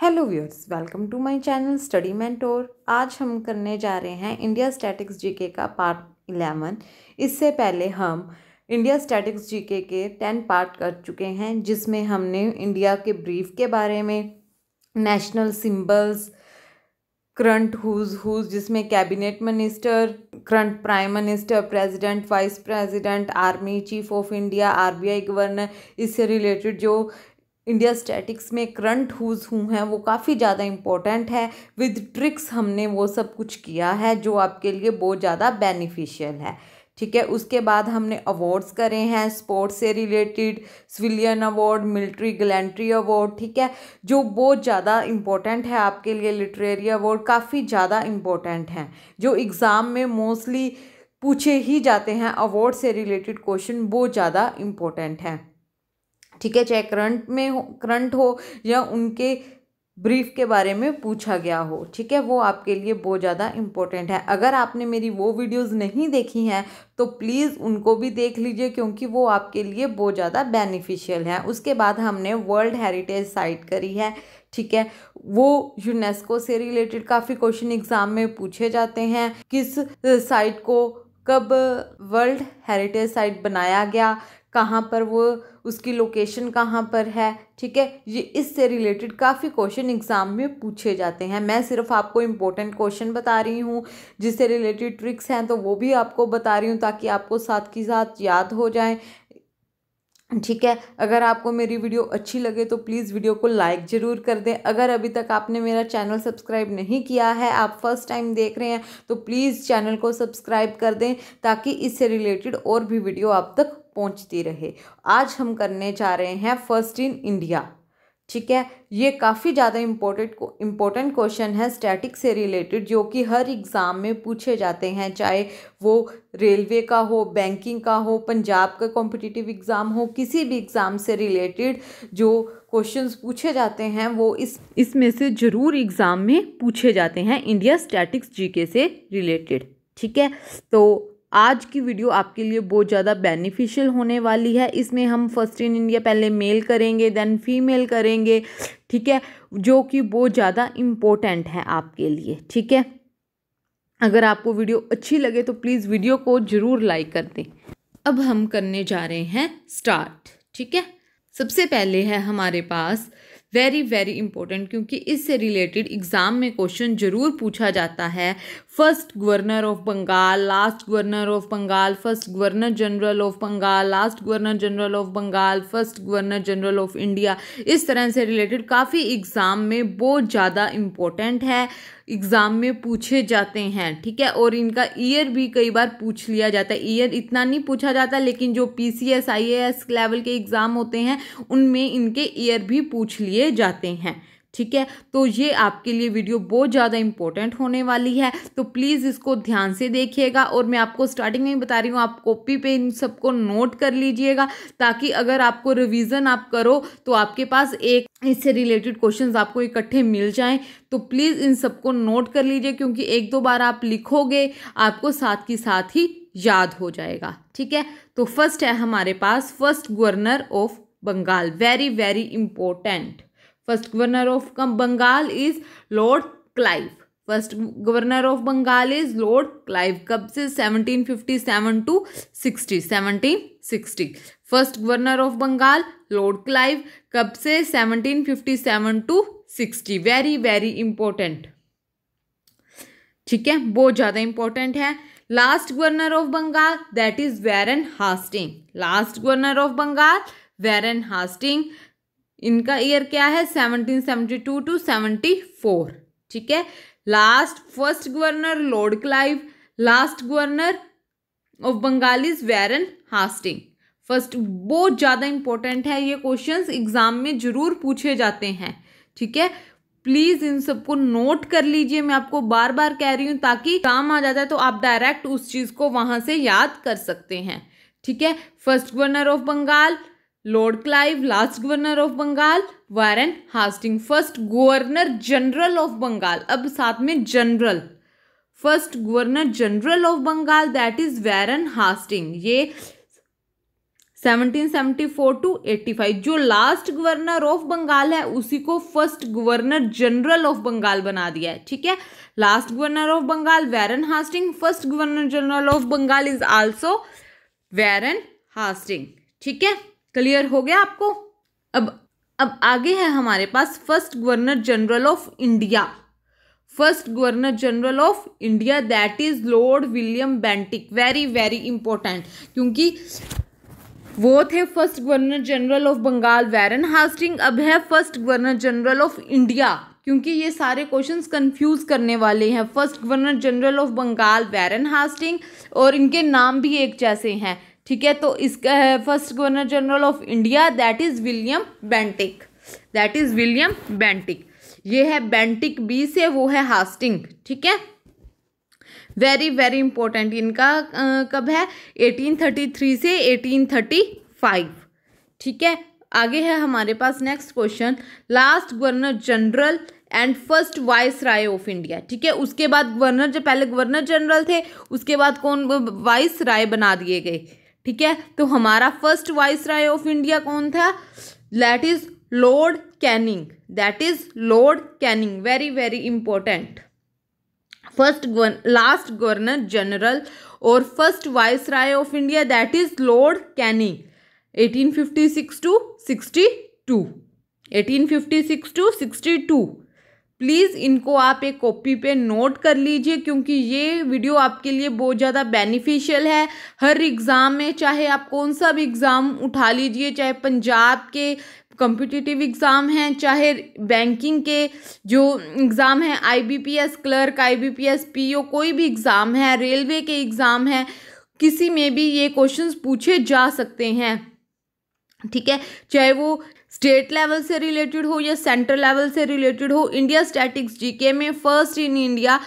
Hello viewers welcome to my channel study mentor आज हम करने जा रहे हैं इंडिया स्टैटिक्स जीके का पार्ट इलेवन इससे पहले हम इंडिया स्टैटिक्स जीके के टेन पार्ट कर चुके हैं जिसमें हमने इंडिया के ब्रीफ के बारे में national symbols current who's who's जिसमें cabinet minister current prime minister president vice president army chief of India RBI governor इससे रिलेटेड जो इंडिया स्टैटिक्स में करंट हुज हूँ हैं वो काफ़ी ज़्यादा इम्पोर्टेंट है विद ट्रिक्स हमने वो सब कुछ किया है जो आपके लिए बहुत ज़्यादा बेनिफिशियल है ठीक है उसके बाद हमने अवार्ड्स करे हैं स्पोर्ट्स से related civilian award military gallantry award ठीक है जो बहुत ज़्यादा इम्पोर्टेंट है आपके लिए लिटरेरी अवार्ड काफ़ी ज़्यादा इम्पोर्टेंट हैं जो एग्ज़ाम में मोस्टली पूछे ही जाते हैं अवार्ड से रिलेटेड क्वेश्चन बहुत ज़्यादा इम्पोर्टेंट हैं ठीक है चाहे करंट में हो करंट हो या उनके ब्रीफ के बारे में पूछा गया हो ठीक है वो आपके लिए बहुत ज़्यादा इम्पोर्टेंट है अगर आपने मेरी वो वीडियोस नहीं देखी हैं तो प्लीज़ उनको भी देख लीजिए क्योंकि वो आपके लिए बहुत ज़्यादा बेनिफिशियल है उसके बाद हमने वर्ल्ड हेरिटेज साइट करी है ठीक है वो यूनेस्को से रिलेटेड काफ़ी क्वेश्चन एग्ज़ाम में पूछे जाते हैं किस साइट को कब वर्ल्ड हेरिटेज साइट बनाया गया कहाँ पर वो उसकी लोकेशन कहाँ पर है ठीक है ये इससे रिलेटेड काफ़ी क्वेश्चन एग्ज़ाम में पूछे जाते हैं मैं सिर्फ आपको इम्पोर्टेंट क्वेश्चन बता रही हूँ जिससे रिलेटेड ट्रिक्स हैं तो वो भी आपको बता रही हूँ ताकि आपको साथ के साथ याद हो जाए ठीक है अगर आपको मेरी वीडियो अच्छी लगे तो प्लीज़ वीडियो को लाइक ज़रूर कर दें अगर अभी तक आपने मेरा चैनल सब्सक्राइब नहीं किया है आप फर्स्ट टाइम देख रहे हैं तो प्लीज़ चैनल को सब्सक्राइब कर दें ताकि इससे रिलेटेड और भी वीडियो आप तक पहुंचती रहे आज हम करने जा रहे हैं फर्स्ट इन इंडिया ठीक है ये काफ़ी ज़्यादा इम्पोर्टेंट इम्पोर्टेंट क्वेश्चन है स्टैटिक से रिलेटेड जो कि हर एग्ज़ाम में पूछे जाते हैं चाहे वो रेलवे का हो बैंकिंग का हो पंजाब का कॉम्पिटिटिव एग्ज़ाम हो किसी भी एग्ज़ाम से रिलेटेड जो क्वेश्चंस पूछे जाते हैं वो इस इसमें से ज़रूर एग्ज़ाम में पूछे जाते हैं इंडिया स्टैटिक्स जी से रिलेटेड ठीक है तो आज की वीडियो आपके लिए बहुत ज़्यादा बेनिफिशियल होने वाली है इसमें हम फर्स्ट इन इंडिया पहले मेल करेंगे देन फीमेल करेंगे ठीक है जो कि बहुत ज़्यादा इम्पोर्टेंट है आपके लिए ठीक है अगर आपको वीडियो अच्छी लगे तो प्लीज़ वीडियो को ज़रूर लाइक कर दें अब हम करने जा रहे हैं स्टार्ट ठीक है सबसे पहले है हमारे पास वेरी वेरी इंपॉर्टेंट क्योंकि इससे रिलेटेड एग्ज़ाम में क्वेश्चन ज़रूर पूछा जाता है first governor of Bengal last governor of Bengal first governor general of Bengal last governor general of Bengal first governor general of India इस तरह से रिलेटेड काफ़ी एग्ज़ाम में बहुत ज़्यादा इम्पोर्टेंट है एग्ज़ाम में पूछे जाते हैं ठीक है और इनका ईयर भी कई बार पूछ लिया जाता है ईयर इतना नहीं पूछा जाता लेकिन जो P C S I A S level के एग्ज़ाम होते हैं उनमें इनके ईयर भी पूछ लिए जाते हैं ठीक है तो ये आपके लिए वीडियो बहुत ज़्यादा इंपॉर्टेंट होने वाली है तो प्लीज़ इसको ध्यान से देखिएगा और मैं आपको स्टार्टिंग में ही बता रही हूँ आप कॉपी पे इन सबको नोट कर लीजिएगा ताकि अगर आपको रिविज़न आप करो तो आपके पास एक इससे रिलेटेड क्वेश्चंस आपको इकट्ठे मिल जाएं तो प्लीज़ इन सबको नोट कर लीजिए क्योंकि एक दो बार आप लिखोगे आपको साथ के साथ ही याद हो जाएगा ठीक है तो फर्स्ट है हमारे पास first governor of Bengal very very important first governor of Bengal is Lord Clive first governor of Bengal is Lord Clive कब से 1757 to 60 1760 first governor of Bengal Lord Clive कब से 1757 टू 60 वेरी वेरी इंपॉर्टेंट ठीक है बहुत ज़्यादा इंपॉर्टेंट है last governor of Bengal that is Warren Hastings last governor of Bengal Warren Hastings इनका ईयर क्या है 1772 टू 74 ठीक है last first governor Lord Clive last governor of Bengal is Warren Hastings first बहुत ज़्यादा इंपॉर्टेंट है ये क्वेश्चंस एग्जाम में ज़रूर पूछे जाते हैं ठीक है प्लीज़ इन सबको नोट कर लीजिए मैं आपको बार बार कह रही हूँ ताकि काम आ जाता है तो आप डायरेक्ट उस चीज़ को वहाँ से याद कर सकते हैं ठीक है first governor of Bengal Lord Clive last governor of Bengal Warren Hastings first governor general of Bengal अब साथ में general first governor general of Bengal that is Warren Hastings ये 1774 टू 85 जो लास्ट गवर्नर ऑफ बंगाल है उसी को first governor general of Bengal बना दिया है ठीक है last governor of Bengal Warren Hastings first governor general of Bengal is also Warren Hastings ठीक है क्लियर हो गया आपको अब अब आगे है हमारे पास first governor general of India first governor general of India that is Lord William Bentinck very very important क्योंकि वो थे first governor general of Bengal Warren Hastings अब है first governor general of India क्योंकि ये सारे क्वेश्चंस कंफ्यूज करने वाले हैं first governor general of Bengal Warren Hastings और इनके नाम भी एक जैसे हैं ठीक है तो इसका है first governor general of India that is William Bentinck that is William Bentinck ये है बेंटिक बी से वो है हास्टिंग ठीक है वेरी वेरी इंपॉर्टेंट इनका आ, कब है 1833 से 1835 ठीक है आगे है हमारे पास next question last governor general and first viceroy of India ठीक है उसके बाद गवर्नर जो पहले गवर्नर जनरल थे उसके बाद कौन वाइस राय बना दिए गए ठीक है तो हमारा first viceroy of India कौन था that is Lord Canning that is Lord Canning very very important first last governor general और first viceroy of India that is Lord Canning 1856 to 62 1856 to 62 please इनको आप एक copy पे note कर लीजिए क्योंकि ये वीडियो आपके लिए बहुत ज़्यादा बेनिफिशियल है हर एग्ज़ाम में चाहे आप कौन सा भी एग्ज़ाम उठा लीजिए चाहे पंजाब के कम्पिटिटिव एग्ज़ाम हैं चाहे बैंकिंग के जो एग्ज़ाम हैं आईबीपीएस क्लर्क आईबीपीएस पीओ कोई भी एग्ज़ाम है रेलवे के एग्ज़ाम हैं किसी में भी ये क्वेश्चन पूछे जा सकते हैं ठीक है चाहे वो स्टेट लेवल से रिलेटेड हो या सेंट्रल लेवल से रिलेटेड हो इंडिया स्टैटिक्स जीके में फर्स्ट इन इंडिया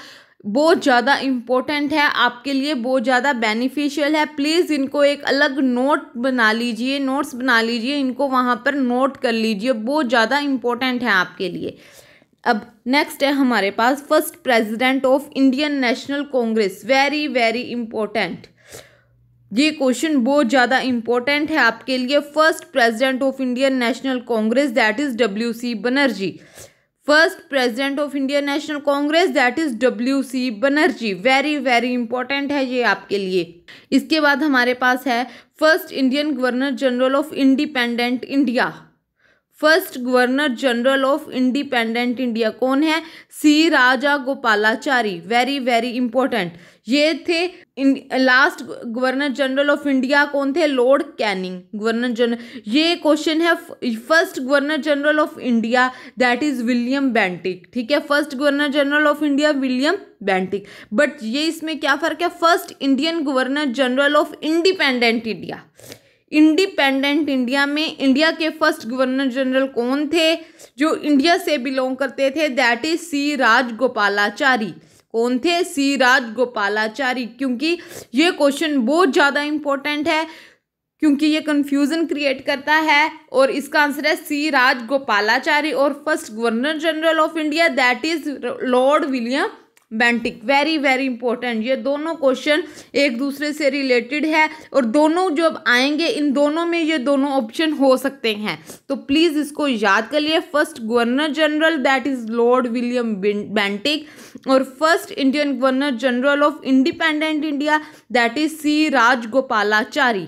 बहुत ज़्यादा इम्पोर्टेंट है आपके लिए बहुत ज़्यादा बेनिफिशियल है प्लीज़ इनको एक अलग नोट बना लीजिए नोट्स बना लीजिए इनको वहाँ पर नोट कर लीजिए बहुत ज़्यादा इम्पोर्टेंट है आपके लिए अब नेक्स्ट है हमारे पास first president of Indian National Congress very very important ये क्वेश्चन बहुत ज़्यादा इंपॉर्टेंट है आपके लिए first president of Indian National Congress that is W C Banerjee first president of Indian National Congress that is W C Banerjee very very important है ये आपके लिए इसके बाद हमारे पास है first Indian governor general of independent India first governor general of independent India कौन है C Rajagopalachari very very important ये थे last governor general of India कौन थे लॉर्ड कैनिंग गवर्नर जनरल ये क्वेश्चन है first governor general of India that is William Bentinck ठीक है first governor general of India William Bentinck but ये इसमें क्या फर्क है first Indian governor general of independent India independent India में इंडिया के फर्स्ट गवर्नर जनरल कौन थे जो इंडिया से बिलोंग करते थे दैट इज सी राजगोपालाचारी कौन थे सी राजगोपालाचारी क्योंकि ये क्वेश्चन बहुत ज़्यादा इम्पोर्टेंट है क्योंकि ये कन्फ्यूज़न क्रिएट करता है और इसका आंसर है सी राजगोपालाचारी और first governor general of India that is Lord William Bentinck very very important ये दोनों क्वेश्चन एक दूसरे से रिलेटेड है और दोनों जब आएंगे इन दोनों में ये दोनों ऑप्शन हो सकते हैं तो प्लीज़ इसको याद कर लिए first governor general that is Lord William Bentinck और first Indian governor general of independent India that is C Rajagopalachari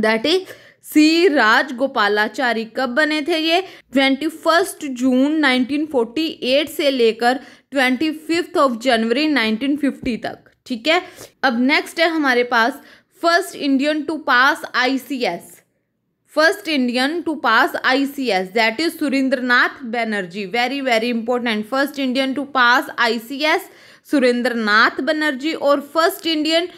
that is C Rajagopalachari कब बने थे ये twenty first June nineteen forty eight से लेकर twenty fifth of January nineteen fifty तक ठीक है अब नेक्स्ट है हमारे पास first Indian to pass ICS first Indian to pass ICS that is Surendranath Banerjee very very important first Indian to pass ICS Surendranath Banerjee और first Indian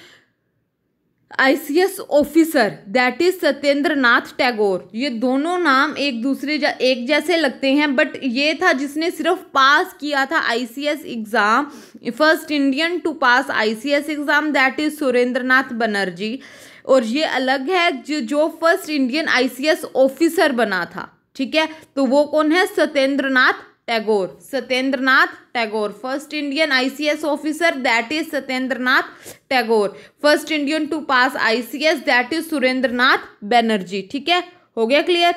ICS officer that is Satyendra Nath Tagore ये दोनों नाम एक दूसरे जा, एक जैसे लगते हैं बट ये था जिसने सिर्फ पास किया था ICS exam first Indian to pass ICS exam that is Surendra Nath Banerjee और ये अलग है जो, जो फर्स्ट इंडियन आईसीएस ऑफिसर बना था ठीक है तो वो कौन है Satyendra Nath Tagore Satyendranath Tagore first Indian ICS officer that is Satyendranath Tagore first Indian to pass ICS that is Surendranath Banerjee ठीक है हो गया क्लियर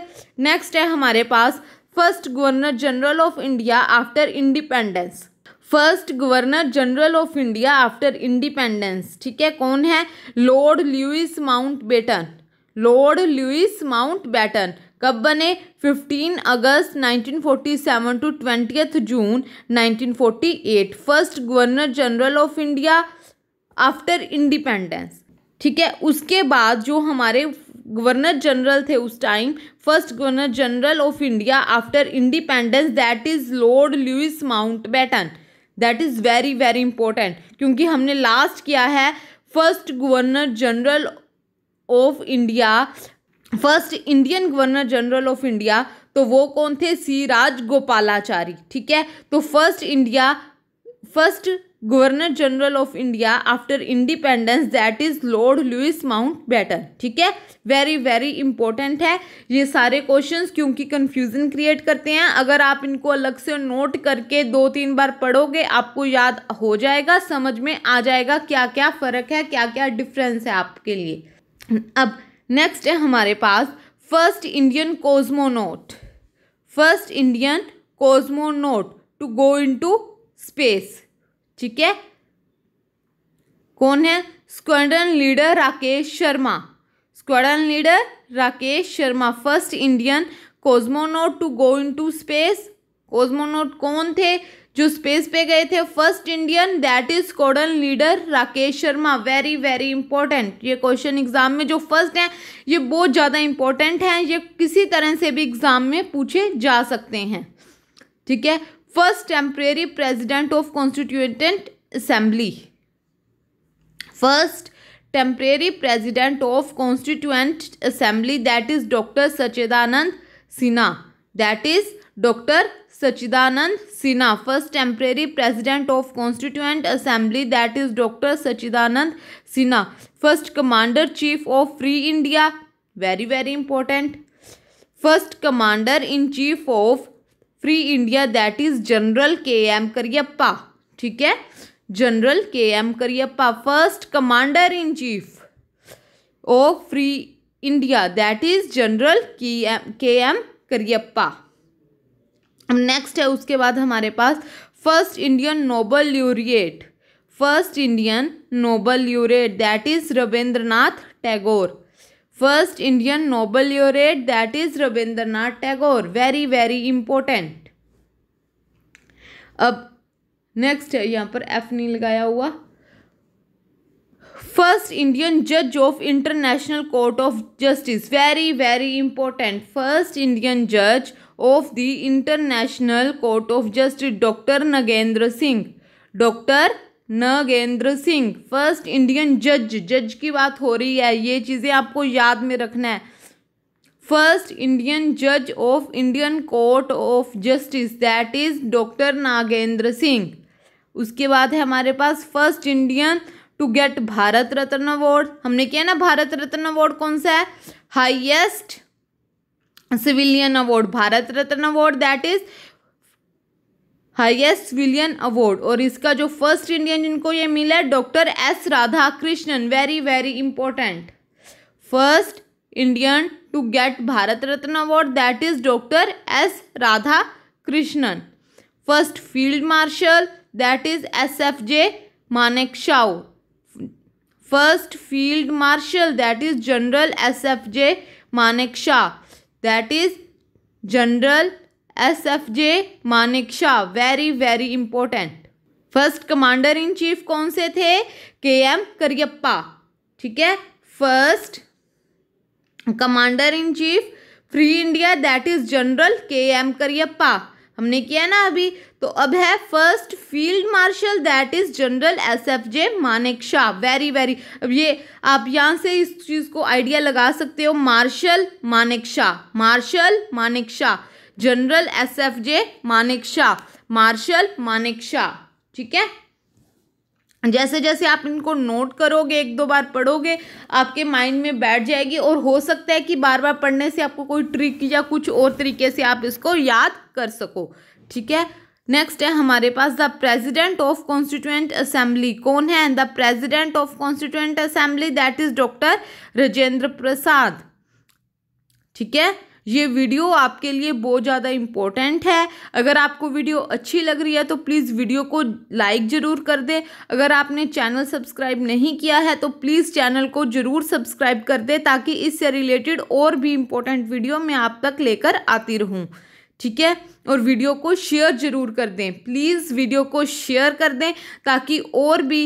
नेक्स्ट है हमारे पास first governor general of India after independence first governor general of India after independence ठीक है कौन है Lord Louis Mount Lord Louis Mount कब बने 15 August 1947 to twentieth June 1948 first governor general of India after independence ठीक है उसके बाद जो हमारे गवर्नर जनरल थे उस time first governor general of India after independence that is Lord Louis Mountbatten that is very very important क्योंकि हमने लास्ट किया है first governor general of India first Indian governor general of India तो वो कौन थे सी राज गोपालाचारी ठीक है तो first India first governor general of India after independence that is Lord Louis Mountbatten ठीक है वेरी वेरी इंपॉर्टेंट है ये सारे क्वेश्चंस क्योंकि कंफ्यूजन क्रिएट करते हैं अगर आप इनको अलग से नोट करके दो तीन बार पढ़ोगे आपको याद हो जाएगा समझ में आ जाएगा क्या क्या फ़र्क है क्या क्या डिफरेंस है आपके लिए अब नेक्स्ट है हमारे पास first Indian cosmonaut first Indian cosmonaut to go into space ठीक है कौन है squadron leader Rakesh Sharma squadron leader Rakesh Sharma first Indian cosmonaut to go into space cosmonaut कौन थे जो स्पेस पे गए थे first Indian that is squadron leader Rakesh Sharma very very important ये क्वेश्चन एग्जाम में जो फर्स्ट हैं ये बहुत ज़्यादा इंपॉर्टेंट हैं ये किसी तरह से भी एग्जाम में पूछे जा सकते हैं ठीक है first temporary president of constituent assembly first temporary president of constituent assembly that is doctor Sachchidananda Sinha that is doctor Sachchidananda Sinha first temporary president of constituent assembly that is doctor Sachchidananda Sinha first commander chief of free India very very important first commander in chief of free India that is general K M Cariappa ठीक है general K M Cariappa first commander in chief of free India that is general K M Cariappa next है उसके बाद हमारे पास first Indian Nobel ल्यूरिएट first Indian Nobel ल्यूरेट that is Rabindranath Tagore first Indian Nobel ल्यूरेट that is Rabindranath Tagore very very important अब next है यहाँ पर F नहीं लगाया हुआ फर्स्ट इंडियन जज of international court of justice very very important first Indian जज of the international court of justice doctor Nagendra Singh doctor Nagendra Singh first Indian जज जज की बात हो रही है ये चीज़ें आपको याद में रखना है फर्स्ट इंडियन जज of Indian court of justice that is doctor Nagendra Singh उसके बाद है हमारे पास first Indian to get Bharat Ratna award हमने किया ना भारत रत्न अवार्ड कौन सा है highest civilian award Bharat Ratna award that is highest civilian award और इसका जो फर्स्ट इंडियन जिनको ये मिला है doctor S Radhakrishnan very very important first Indian to get Bharat Ratna award that is doctor S Radhakrishnan first field marshal that is S F J Manekshaw first field marshal that is general S F J Manekshaw that is general S F J Shah very very important first commander in chief कौन से थे K M Cariappa ठीक है first commander in chief free India that is general K M Cariappa हमने किया ना अभी तो अब है first field marshal that is general S F J Shah very very अब ये आप यहाँ से इस चीज़ को आइडिया लगा सकते हो marshal Shah marshal Shah general S F J Shah marshal Shah ठीक है जैसे जैसे आप इनको नोट करोगे एक दो बार पढ़ोगे आपके माइंड में बैठ जाएगी और हो सकता है कि बार बार पढ़ने से आपको कोई ट्रिक या कुछ और तरीके से आप इसको याद कर सको ठीक है नेक्स्ट है हमारे पास the president of constituent assembly कौन है and the president of constituent assembly that is doctor Rajendra Prasad ठीक है ये वीडियो आपके लिए बहुत ज़्यादा इम्पोर्टेंट है अगर आपको वीडियो अच्छी लग रही है तो प्लीज़ वीडियो को लाइक ज़रूर कर दें अगर आपने चैनल सब्सक्राइब नहीं किया है तो प्लीज़ चैनल को ज़रूर सब्सक्राइब कर दें ताकि इससे रिलेटेड और भी इम्पोर्टेंट वीडियो मैं आप तक लेकर आती रहूँ ठीक है और वीडियो को शेयर ज़रूर कर दें प्लीज़ वीडियो को शेयर कर दें ताकि और भी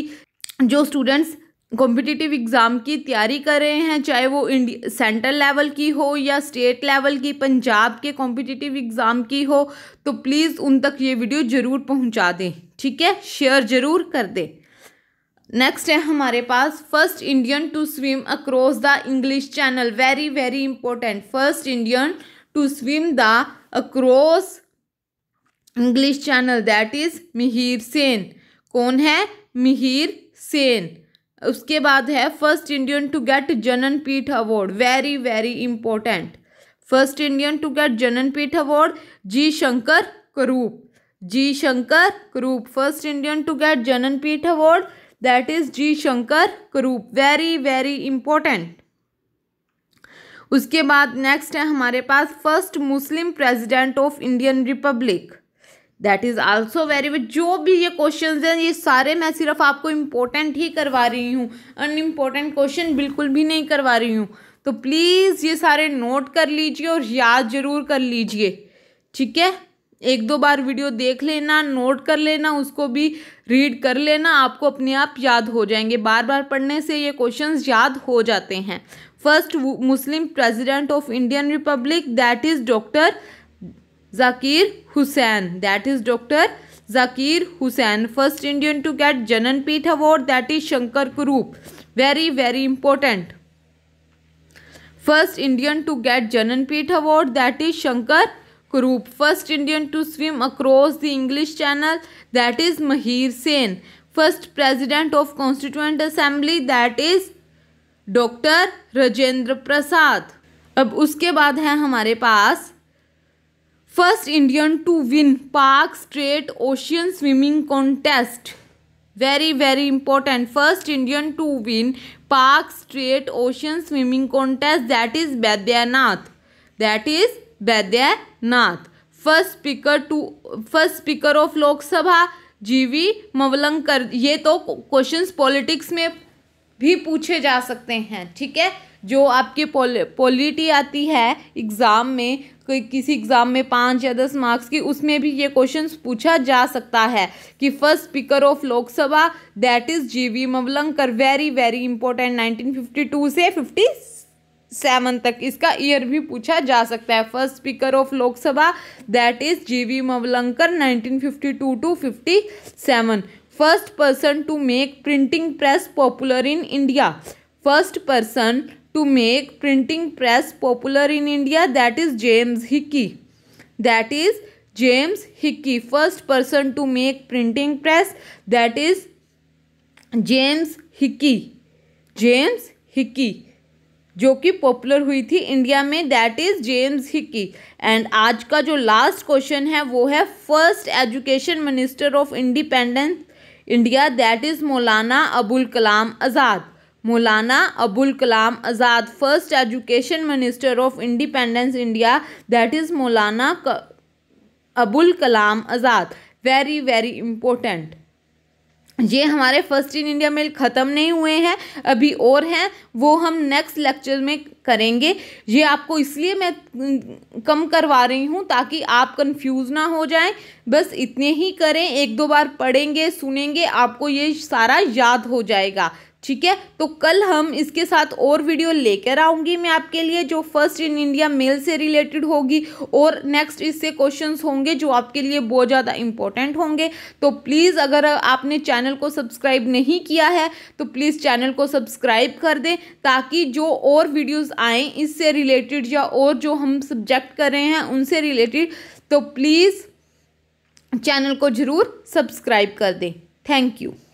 जो स्टूडेंट्स कॉम्पिटिटिव एग्ज़ाम की तैयारी कर रहे हैं चाहे वो इंडिया सेंट्रल लेवल की हो या स्टेट लेवल की पंजाब के कॉम्पिटिटिव एग्ज़ाम की हो तो प्लीज़ उन तक ये वीडियो ज़रूर पहुंचा दें ठीक है शेयर ज़रूर कर दें नेक्स्ट है हमारे पास first Indian to swim across the English channel very very important first Indian to swim the across English channel that is Mihir Sen कौन है मिहिर सेन उसके बाद है first Indian to get Jnanpith award very very important first Indian to get Jnanpith award G Shankar Kurup G Shankar Kurup first Indian to get Jnanpith award that is G Shankar Kurup very very important उसके बाद next है हमारे पास first Muslim president of Indian republic that is also very good जो भी ये question हैं ये सारे मैं सिर्फ आपको इम्पोर्टेंट ही करवा रही हूँ अन इम्पोर्टेंट क्वेश्चन बिल्कुल भी नहीं करवा रही हूँ तो प्लीज़ ये सारे नोट कर लीजिए और याद ज़रूर कर लीजिए ठीक है एक दो बार वीडियो देख लेना नोट कर लेना उसको भी रीड कर लेना आपको अपने आप याद हो जाएंगे बार बार पढ़ने से ये क्वेश्चन याद हो जाते हैं first Muslim president of Indian republic that is doctor Zakir Hussain that is doctor Zakir Hussain first Indian to get Jnanpith award that is Shankar Kurup very very important first Indian to get Jnanpith award that is Shankar Kurup first Indian to swim across the English channel that is Mihir Sen first president of constituent assembly that is doctor Rajendra Prasad अब उसके बाद है हमारे पास first Indian to win Palk strait ocean swimming contest very very important first Indian to win Palk strait ocean swimming contest that is Baidyanath that is Baidyanath first speaker to first speaker of Lok Sabha G V Mavalankar ये तो questions politics में भी पूछे जा सकते हैं ठीक है जो आपके पॉलिटी आती है एग्ज़ाम में कोई किसी एग्ज़ाम में पाँच या दस मार्क्स की उसमें भी ये क्वेश्चन पूछा जा सकता है कि first speaker of Lok Sabha that is G V Mavalankar very very important nineteen fifty two से फिफ्टी सेवन तक इसका ईयर भी पूछा जा सकता है first speaker of Lok Sabha that is G V Mavalankar nineteen fifty two to fifty seven first person to make printing press popular in India first person to make printing press popular in India that is James Hickey. That is James Hickey first person to make printing press that is James Hickey. James Hickey. जो कि popular हुई थी India में that is James Hicky and आज का जो last question है वो है first education minister of independence India that is Maulana Abul Kalam Azad Maulana Abul Kalam Azad first education minister of independence India that is Maulana Abul Kalam Azad very very important ये हमारे फर्स्ट इन इंडिया मेल ख़त्म नहीं हुए हैं अभी और हैं वो हम नेक्स्ट लेक्चर में करेंगे ये आपको इसलिए मैं कम करवा रही हूँ ताकि आप कंफ्यूज ना हो जाएं बस इतने ही करें एक दो बार पढ़ेंगे सुनेंगे आपको ये सारा याद हो जाएगा ठीक है तो कल हम इसके साथ और वीडियो लेकर आऊँगी मैं आपके लिए जो फर्स्ट इन इंडिया मेल से रिलेटेड होगी और नेक्स्ट इससे क्वेश्चन होंगे जो आपके लिए बहुत ज़्यादा इंपॉर्टेंट होंगे तो प्लीज़ अगर आपने चैनल को सब्सक्राइब नहीं किया है तो प्लीज़ चैनल को सब्सक्राइब कर दें ताकि जो और वीडियोस आए इससे रिलेटेड या और जो हम सब्जेक्ट कर रहे हैं उनसे रिलेटेड तो प्लीज़ चैनल को ज़रूर सब्सक्राइब कर दें थैंक यू